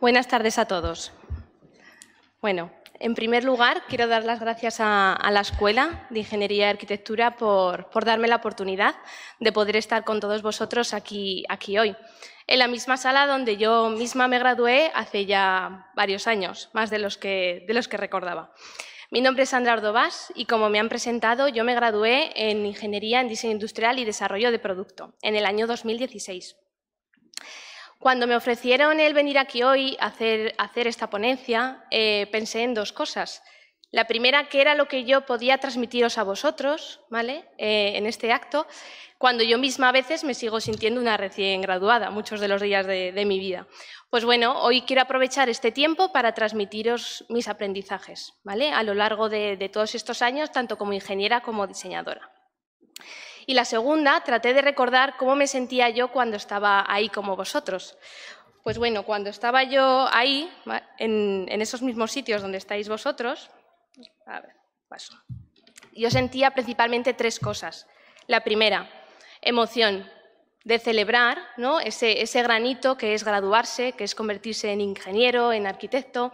Buenas tardes a todos. Bueno, en primer lugar, quiero dar las gracias a, la Escuela de Ingeniería y Arquitectura por, darme la oportunidad de poder estar con todos vosotros aquí, hoy, en la misma sala donde yo misma me gradué hace ya varios años, más de los que, de los que recordaba. Mi nombre es Sandra Ordovás y como me han presentado, yo me gradué en Ingeniería en Diseño Industrial y Desarrollo de Producto en el año 2016. Cuando me ofrecieron el venir aquí hoy a hacer, esta ponencia, eh, pensé en dos cosas. La primera, que era lo que yo podía transmitiros a vosotros, ¿vale? Eh, en este acto, cuando yo misma a veces me sigo sintiendo una recién graduada, muchos de los días de, mi vida. Pues bueno, hoy quiero aprovechar este tiempo para transmitiros mis aprendizajes, ¿vale? A lo largo de todos estos años, tanto como ingeniera como diseñadora y la segunda traté de recordar cómo me sentía yo cuando estaba ahí como vosotros. Pues bueno, cuando estaba yo ahí, en, esos mismos sitios donde estáis vosotros, paso. yo sentía principalmente tres cosas. La primera, emoción de celebrar ese, ese granito que es graduarse, que es convertirse en ingeniero, en arquitecto,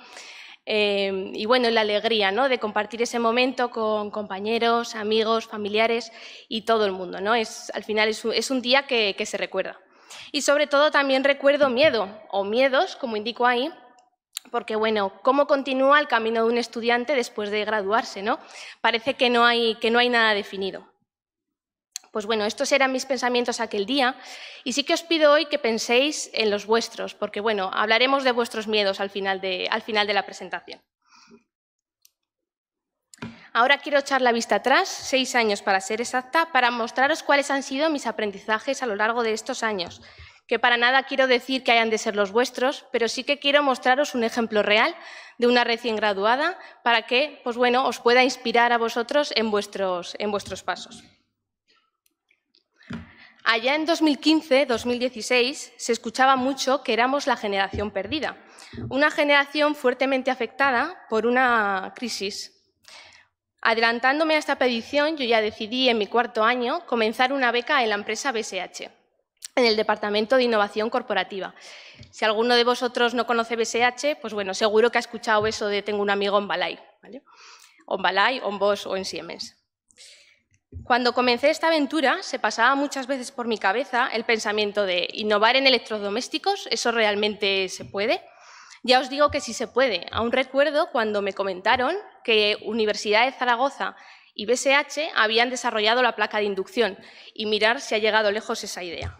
Em, y bueno, la alegría ¿no? de compartir ese momento con compañeros, amigos, familiares y todo el mundo. ¿no? Es, al final es un, día que, se recuerda. Y sobre todo también recuerdo miedo o miedos, como indico ahí, porque bueno, ¿cómo continúa el camino de un estudiante después de graduarse? ¿no? Parece que que no hay nada definido. Pues bueno, estos eran mis pensamientos aquel día y sí que os pido hoy que penséis en los vuestros, porque bueno, hablaremos de vuestros miedos al final de, la presentación. Ahora quiero echar la vista atrás, seis años para ser exacta, para mostraros cuáles han sido mis aprendizajes a lo largo de estos años, que para nada quiero decir que hayan de ser los vuestros, pero sí que quiero mostraros un ejemplo real de una recién graduada para que, pues bueno, os pueda inspirar a vosotros en vuestros pasos. Allá en 2015-2016 se escuchaba mucho que éramos la generación perdida, una generación fuertemente afectada por una crisis. Adelantándome a esta petición, yo ya decidí en mi cuarto año comenzar una beca en la empresa BSH, en el Departamento de Innovación Corporativa. Si alguno de vosotros no conoce BSH, pues bueno, seguro que ha escuchado eso de tengo un amigo en Balay, ¿vale? en Balay, en Bosch o en Siemens. Cuando comencé esta aventura, se pasaba muchas veces por mi cabeza el pensamiento de innovar en electrodomésticos, ¿eso realmente se puede? Ya os digo que sí se puede. Aún recuerdo cuando me comentaron que Universidad de Zaragoza y BSH habían desarrollado la placa de inducción y mirar si ha llegado lejos esa idea.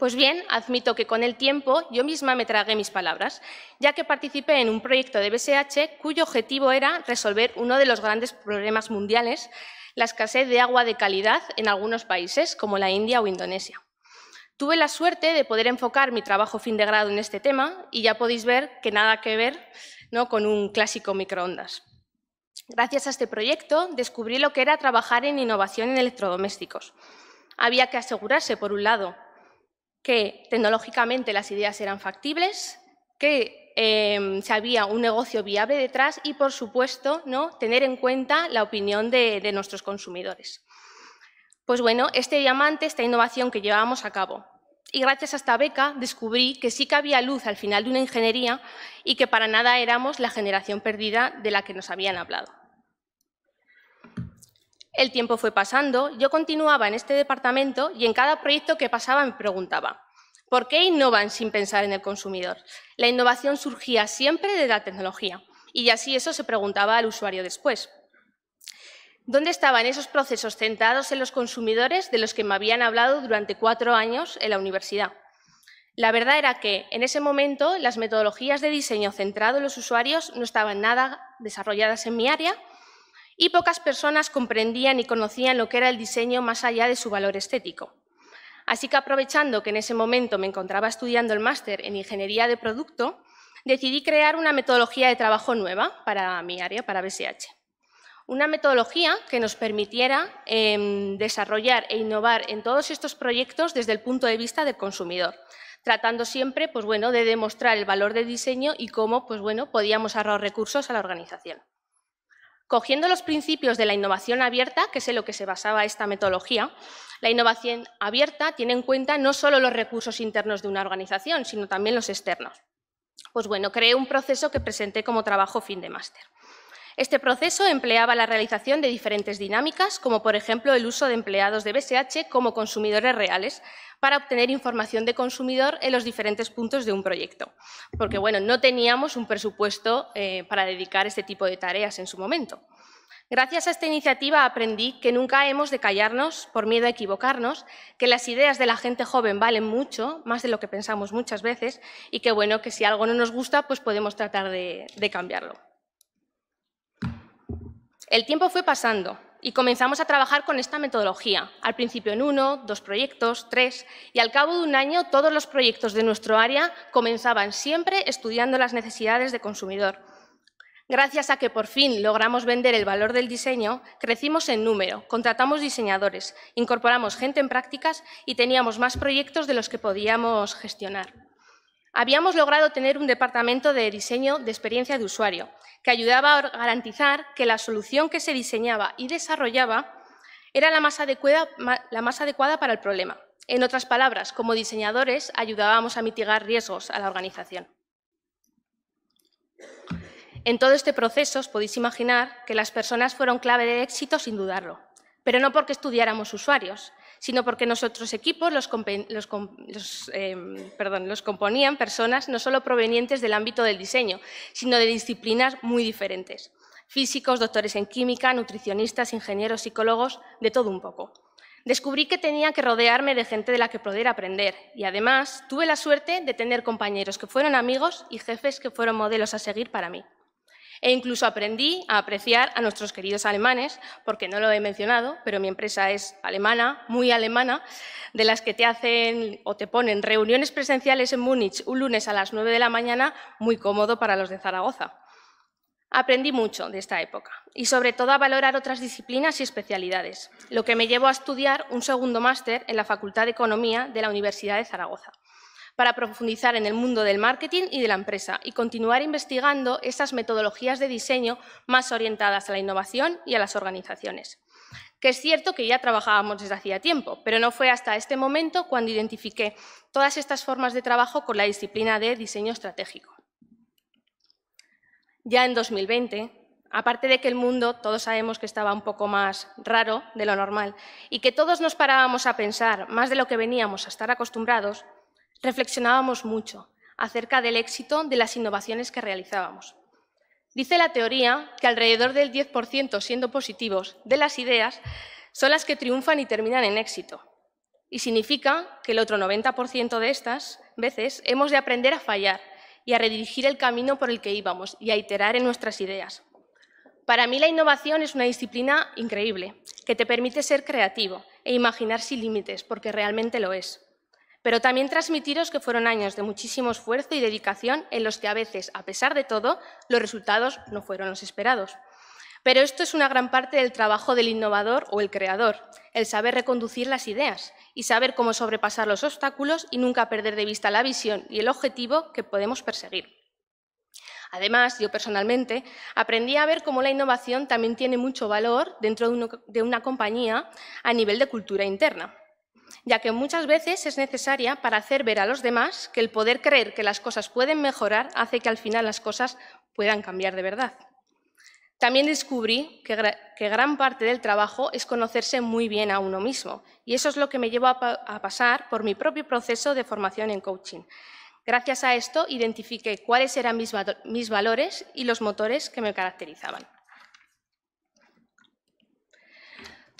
Pues bien, admito que con el tiempo yo misma me tragué mis palabras, ya que participé en un proyecto de BSH cuyo objetivo era resolver uno de los grandes problemas mundiales, la escasez de agua de calidad en algunos países, como la India o Indonesia. Tuve la suerte de poder enfocar mi trabajo fin de grado en este tema y ya podéis ver que nada que ver ¿no? con un clásico microondas. Gracias a este proyecto descubrí lo que era trabajar en innovación en electrodomésticos. Había que asegurarse, por un lado, que tecnológicamente las ideas eran factibles, que em, había un negocio viable detrás y, por supuesto, ¿no? tener en cuenta la opinión de, de nuestros consumidores. Pues bueno, este diamante, esta innovación que llevábamos a cabo. Y gracias a esta beca descubrí que sí que había luz al final de una ingeniería y que para nada éramos la generación perdida de la que nos habían hablado. El tiempo fue pasando, yo continuaba en este departamento y en cada proyecto que pasaba me preguntaba, ¿por qué innovan sin pensar en el consumidor? La innovación surgía siempre de la tecnología y así eso se preguntaba al usuario después. ¿Dónde estaban esos procesos centrados en los consumidores de los que me habían hablado durante cuatro años en la universidad? La verdad era que en ese momento las metodologías de diseño centrado en los usuarios no estaban nada desarrolladas en mi área y pocas personas comprendían y conocían lo que era el diseño más allá de su valor estético. Así que aprovechando que en ese momento me encontraba estudiando el máster en Ingeniería de Producto, decidí crear una metodología de trabajo nueva para mi área, para BSH. Una metodología que nos permitiera em, desarrollar e innovar en todos estos proyectos desde el punto de vista del consumidor, tratando siempre pues bueno, de demostrar el valor del diseño y cómo pues bueno, podíamos ahorrar recursos a la organización. Cogiendo los principios de la innovación abierta, que es en lo que se basaba esta metodología, la innovación abierta tiene en cuenta no solo los recursos internos de una organización, sino también los externos. Pues bueno, creé un proceso que presenté como trabajo fin de máster. Este proceso empleaba la realización de diferentes dinámicas, como por ejemplo el uso de empleados de BSH como consumidores reales para obtener información de consumidor en los diferentes puntos de un proyecto. Porque bueno, no teníamos un presupuesto eh, para dedicar este tipo de tareas en su momento. Gracias a esta iniciativa aprendí que nunca hemos de callarnos por miedo a equivocarnos, que las ideas de la gente joven valen mucho, más de lo que pensamos muchas veces, y que bueno, que si algo no nos gusta, pues podemos tratar de cambiarlo. El tiempo fue pasando y comenzamos a trabajar con esta metodología. Al principio en uno, dos proyectos, tres, y al cabo de un año todos los proyectos de nuestro área comenzaban siempre estudiando las necesidades de consumidor. Gracias a que por fin logramos vender el valor del diseño, crecimos en número, contratamos diseñadores, incorporamos gente en prácticas y teníamos más proyectos de los que podíamos gestionar. Habíamos logrado tener un departamento de diseño de experiencia de usuario, que ayudaba a garantizar que la solución que se diseñaba y desarrollaba era la más adecuada, para el problema. En otras palabras, como diseñadores ayudábamos a mitigar riesgos a la organización. En todo este proceso os podéis imaginar que las personas fueron clave de éxito sin dudarlo, pero no porque estudiáramos usuarios, sino porque nosotros equipos los, los, eh, perdón, los componían personas no solo provenientes del ámbito del diseño, sino de disciplinas muy diferentes. Físicos, doctores en química, nutricionistas, ingenieros, psicólogos, de todo un poco. Descubrí que tenía que rodearme de gente de la que poder aprender y además tuve la suerte de tener compañeros que fueron amigos y jefes que fueron modelos a seguir para mí. E incluso aprendí a apreciar a nuestros queridos alemanes, porque no lo he mencionado, pero mi empresa es alemana, muy alemana, de las que te hacen o te ponen reuniones presenciales en Múnich un lunes a las 9 de la mañana, muy cómodo para los de Zaragoza. Aprendí mucho de esta época y sobre todo a valorar otras disciplinas y especialidades, lo que me llevó a estudiar un segundo máster en la Facultad de Economía de la Universidad de Zaragoza para profundizar en el mundo del marketing y de la empresa y continuar investigando esas metodologías de diseño más orientadas a la innovación y a las organizaciones. Que es cierto que ya trabajábamos desde hacía tiempo, pero no fue hasta este momento cuando identifiqué todas estas formas de trabajo con la disciplina de diseño estratégico. Ya en 2020, aparte de que el mundo todos sabemos que estaba un poco más raro de lo normal y que todos nos parábamos a pensar más de lo que veníamos a estar acostumbrados, reflexionábamos mucho acerca del éxito de las innovaciones que realizábamos. Dice la teoría que alrededor del 10%, siendo positivos, de las ideas son las que triunfan y terminan en éxito. Y significa que el otro 90% de estas veces hemos de aprender a fallar y a redirigir el camino por el que íbamos y a iterar en nuestras ideas. Para mí la innovación es una disciplina increíble, que te permite ser creativo e imaginar sin límites, porque realmente lo es pero también transmitiros que fueron años de muchísimo esfuerzo y dedicación en los que a veces, a pesar de todo, los resultados no fueron los esperados. Pero esto es una gran parte del trabajo del innovador o el creador, el saber reconducir las ideas y saber cómo sobrepasar los obstáculos y nunca perder de vista la visión y el objetivo que podemos perseguir. Además, yo personalmente aprendí a ver cómo la innovación también tiene mucho valor dentro de, una compañía a nivel de cultura interna ya que muchas veces es necesaria para hacer ver a los demás que el poder creer que las cosas pueden mejorar hace que al final las cosas puedan cambiar de verdad. También descubrí que, gran parte del trabajo es conocerse muy bien a uno mismo y eso es lo que me llevó a, pasar por mi propio proceso de formación en coaching. Gracias a esto identifiqué cuáles eran mis valores y los motores que me caracterizaban.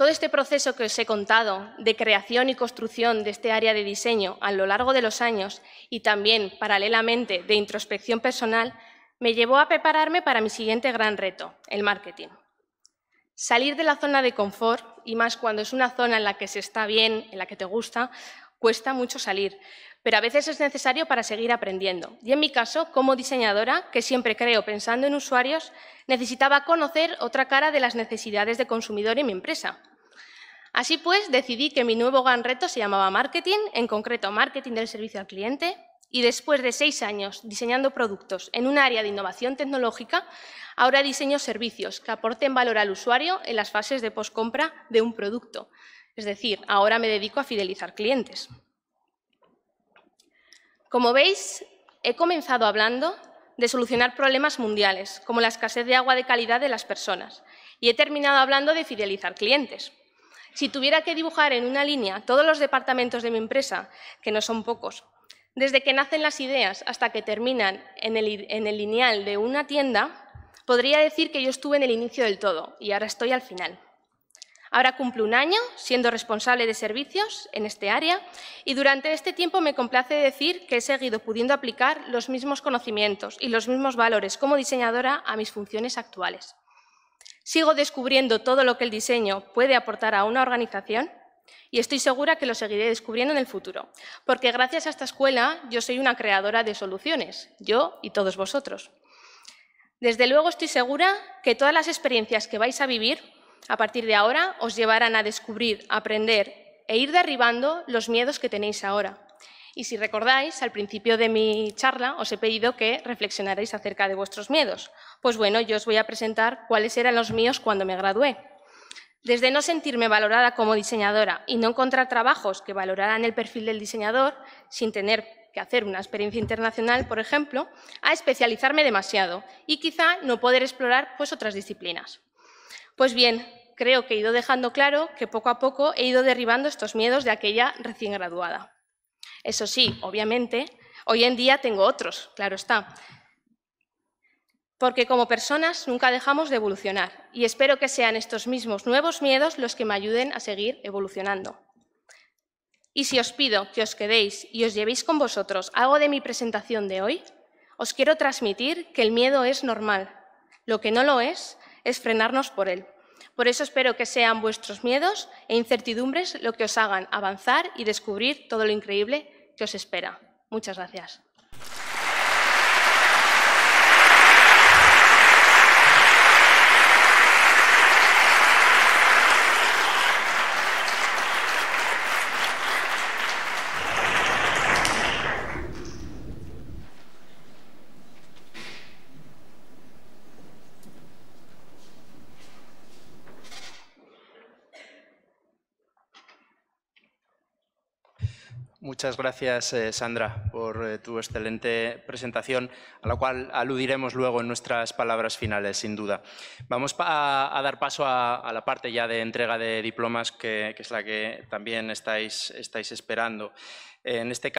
Todo este proceso que os he contado de creación y construcción de este área de diseño a lo largo de los años y también paralelamente de introspección personal me llevó a prepararme para mi siguiente gran reto, el marketing. Salir de la zona de confort, y más cuando es una zona en la que se está bien, en la que te gusta, cuesta mucho salir, pero a veces es necesario para seguir aprendiendo. Y en mi caso, como diseñadora, que siempre creo pensando en usuarios, necesitaba conocer otra cara de las necesidades de consumidor en mi empresa. Así pues, decidí que mi nuevo gran reto se llamaba marketing, en concreto marketing del servicio al cliente, y después de seis años diseñando productos en un área de innovación tecnológica, ahora diseño servicios que aporten valor al usuario en las fases de poscompra de un producto. Es decir, ahora me dedico a fidelizar clientes. Como veis, he comenzado hablando de solucionar problemas mundiales, como la escasez de agua de calidad de las personas, y he terminado hablando de fidelizar clientes si tuviera que dibujar en una línea todos los departamentos de mi empresa, que no son pocos, desde que nacen las ideas hasta que terminan en el, lineal de una tienda, podría decir que yo estuve en el inicio del todo y ahora estoy al final. Ahora cumplo un año siendo responsable de servicios en este área y durante este tiempo me complace decir que he seguido pudiendo aplicar los mismos conocimientos y los mismos valores como diseñadora a mis funciones actuales. Sigo descubriendo todo lo que el diseño puede aportar a una organización y estoy segura que lo seguiré descubriendo en el futuro, porque gracias a esta escuela yo soy una creadora de soluciones, yo y todos vosotros. Desde luego estoy segura que todas las experiencias que vais a vivir a partir de ahora os llevarán a descubrir, aprender e ir derribando los miedos que tenéis ahora. Y si recordáis, al principio de mi charla os he pedido que reflexionaréis acerca de vuestros miedos pues bueno, yo os voy a presentar cuáles eran los míos cuando me gradué. Desde no sentirme valorada como diseñadora y no encontrar trabajos que valoraran el perfil del diseñador sin tener que hacer una experiencia internacional, por ejemplo, a especializarme demasiado y quizá no poder explorar pues, otras disciplinas. Pues bien, creo que he ido dejando claro que poco a poco he ido derribando estos miedos de aquella recién graduada. Eso sí, obviamente, hoy en día tengo otros, claro está, porque como personas nunca dejamos de evolucionar y espero que sean estos mismos nuevos miedos los que me ayuden a seguir evolucionando. Y si os pido que os quedéis y os llevéis con vosotros algo de mi presentación de hoy, os quiero transmitir que el miedo es normal. Lo que no lo es es frenarnos por él. Por eso espero que sean vuestros miedos e incertidumbres lo que os hagan avanzar y descubrir todo lo increíble que os espera. Muchas gracias. Muchas gracias, eh, Sandra, por eh, tu excelente presentación, a la cual aludiremos luego en nuestras palabras finales, sin duda. Vamos a, dar paso a, la parte ya de entrega de diplomas, que, es la que también estáis, estáis esperando. En este caso,